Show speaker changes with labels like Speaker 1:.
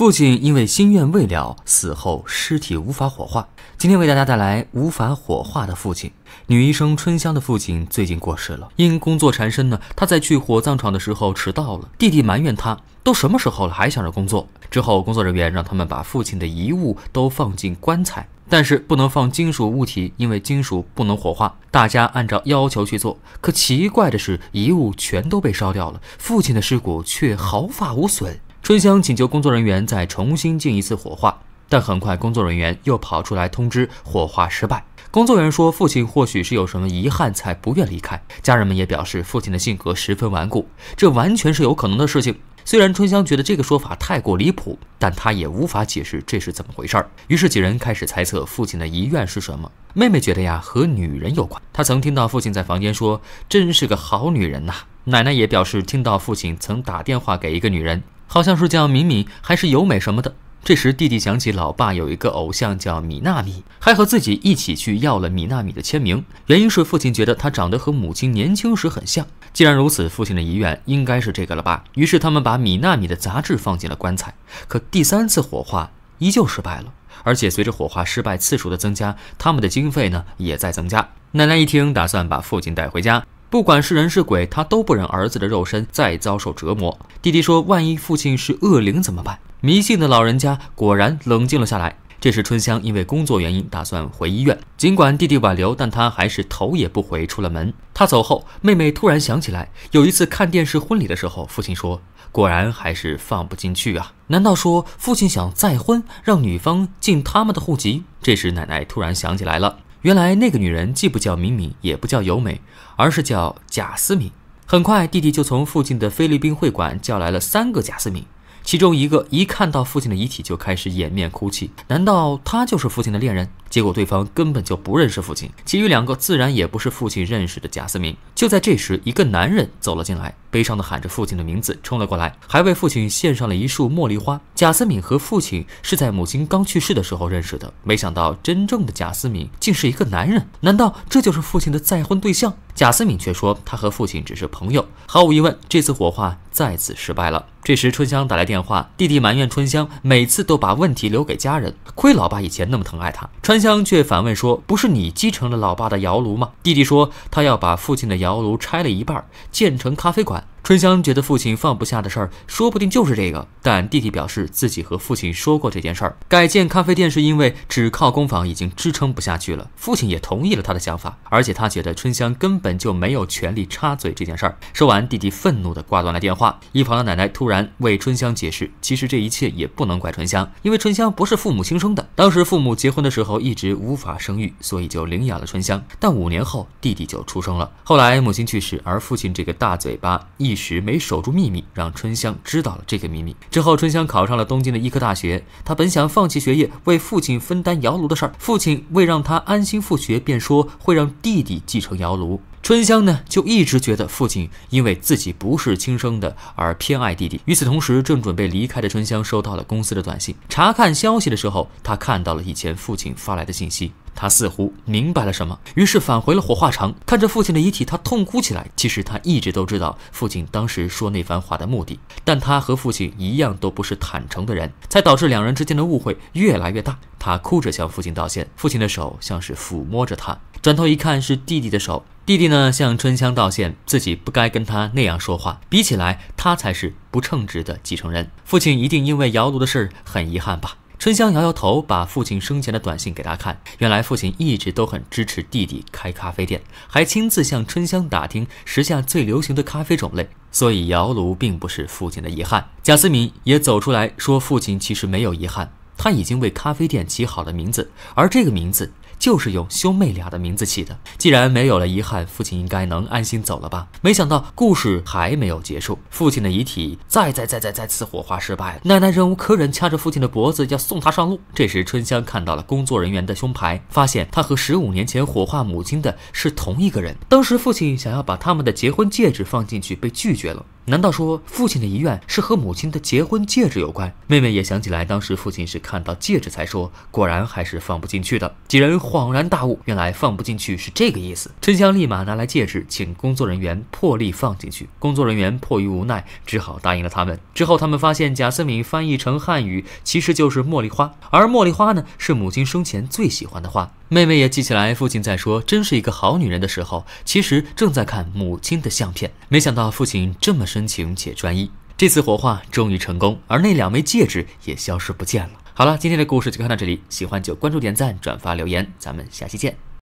Speaker 1: 父亲因为心愿未了，死后尸体无法火化。今天为大家带来无法火化的父亲。女医生春香的父亲最近过世了，因工作缠身呢，他在去火葬场的时候迟到了。弟弟埋怨他，都什么时候了还想着工作。之后工作人员让他们把父亲的遗物都放进棺材，但是不能放金属物体，因为金属不能火化。大家按照要求去做，可奇怪的是遗物全都被烧掉了，父亲的尸骨却毫发无损。孙香请求工作人员再重新进一次火化，但很快工作人员又跑出来通知火化失败。工作人员说，父亲或许是有什么遗憾才不愿离开。家人们也表示，父亲的性格十分顽固，这完全是有可能的事情。虽然春香觉得这个说法太过离谱，但她也无法解释这是怎么回事儿。于是几人开始猜测父亲的遗愿是什么。妹妹觉得呀，和女人有关。她曾听到父亲在房间说：“真是个好女人呐。”奶奶也表示，听到父亲曾打电话给一个女人，好像是叫敏敏还是由美什么的。这时，弟弟想起老爸有一个偶像叫米纳米，还和自己一起去要了米纳米的签名。原因是父亲觉得他长得和母亲年轻时很像。既然如此，父亲的遗愿应该是这个了吧？于是他们把米纳米的杂志放进了棺材。可第三次火化依旧失败了，而且随着火化失败次数的增加，他们的经费呢也在增加。奶奶一听，打算把父亲带回家。不管是人是鬼，他都不忍儿子的肉身再遭受折磨。弟弟说：“万一父亲是恶灵怎么办？”迷信的老人家果然冷静了下来。这时春香因为工作原因打算回医院，尽管弟弟挽留，但她还是头也不回出了门。她走后，妹妹突然想起来，有一次看电视婚礼的时候，父亲说：“果然还是放不进去啊。”难道说父亲想再婚，让女方进他们的户籍？这时奶奶突然想起来了。原来那个女人既不叫敏敏，也不叫尤美，而是叫贾思敏。很快，弟弟就从附近的菲律宾会馆叫来了三个贾思敏，其中一个一看到父亲的遗体就开始掩面哭泣。难道她就是父亲的恋人？结果对方根本就不认识父亲，其余两个自然也不是父亲认识的。贾思敏就在这时，一个男人走了进来，悲伤地喊着父亲的名字冲了过来，还为父亲献上了一束茉莉花。贾思敏和父亲是在母亲刚去世的时候认识的，没想到真正的贾思敏竟是一个男人。难道这就是父亲的再婚对象？贾思敏却说他和父亲只是朋友。毫无疑问，这次火化再次失败了。这时春香打来电话，弟弟埋怨春香每次都把问题留给家人，亏老爸以前那么疼爱他。春。香却反问说：“不是你继承了老爸的窑炉吗？”弟弟说：“他要把父亲的窑炉拆了一半，建成咖啡馆。”春香觉得父亲放不下的事儿，说不定就是这个。但弟弟表示自己和父亲说过这件事儿，改建咖啡店是因为只靠工坊已经支撑不下去了。父亲也同意了他的想法，而且他觉得春香根本就没有权利插嘴这件事儿。说完，弟弟愤怒地挂断了电话。一旁的奶奶突然为春香解释，其实这一切也不能怪春香，因为春香不是父母亲生的。当时父母结婚的时候一直无法生育，所以就领养了春香。但五年后弟弟就出生了，后来母亲去世，而父亲这个大嘴巴一。时没守住秘密，让春香知道了这个秘密。之后，春香考上了东京的医科大学。她本想放弃学业，为父亲分担窑炉的事儿。父亲为让她安心复学，便说会让弟弟继承窑炉。春香呢，就一直觉得父亲因为自己不是亲生的而偏爱弟弟。与此同时，正准备离开的春香收到了公司的短信。查看消息的时候，她看到了以前父亲发来的信息。他似乎明白了什么，于是返回了火化场，看着父亲的遗体，他痛哭起来。其实他一直都知道父亲当时说那番话的目的，但他和父亲一样都不是坦诚的人，才导致两人之间的误会越来越大。他哭着向父亲道歉，父亲的手像是抚摸着他，转头一看是弟弟的手。弟弟呢，向春香道歉，自己不该跟他那样说话。比起来，他才是不称职的继承人。父亲一定因为窑炉的事很遗憾吧。春香摇摇头，把父亲生前的短信给他看。原来父亲一直都很支持弟弟开咖啡店，还亲自向春香打听时下最流行的咖啡种类。所以窑炉并不是父亲的遗憾。贾思敏也走出来，说父亲其实没有遗憾，他已经为咖啡店起好了名字，而这个名字。就是用兄妹俩的名字起的。既然没有了遗憾，父亲应该能安心走了吧？没想到故事还没有结束，父亲的遗体再再再再再次火化失败了。奶奶忍无可忍，掐着父亲的脖子要送他上路。这时春香看到了工作人员的胸牌，发现他和十五年前火化母亲的是同一个人。当时父亲想要把他们的结婚戒指放进去，被拒绝了。难道说父亲的遗愿是和母亲的结婚戒指有关？妹妹也想起来，当时父亲是看到戒指才说，果然还是放不进去的。几人恍然大悟，原来放不进去是这个意思。春香立马拿来戒指，请工作人员破例放进去。工作人员迫于无奈，只好答应了他们。之后，他们发现贾思敏翻译成汉语其实就是茉莉花，而茉莉花呢，是母亲生前最喜欢的花。妹妹也记起来，父亲在说“真是一个好女人”的时候，其实正在看母亲的相片。没想到父亲这么深情且专一。这次火化终于成功，而那两枚戒指也消失不见了。好了，今天的故事就看到这里，喜欢就关注、点赞、转发、留言，咱们下期见。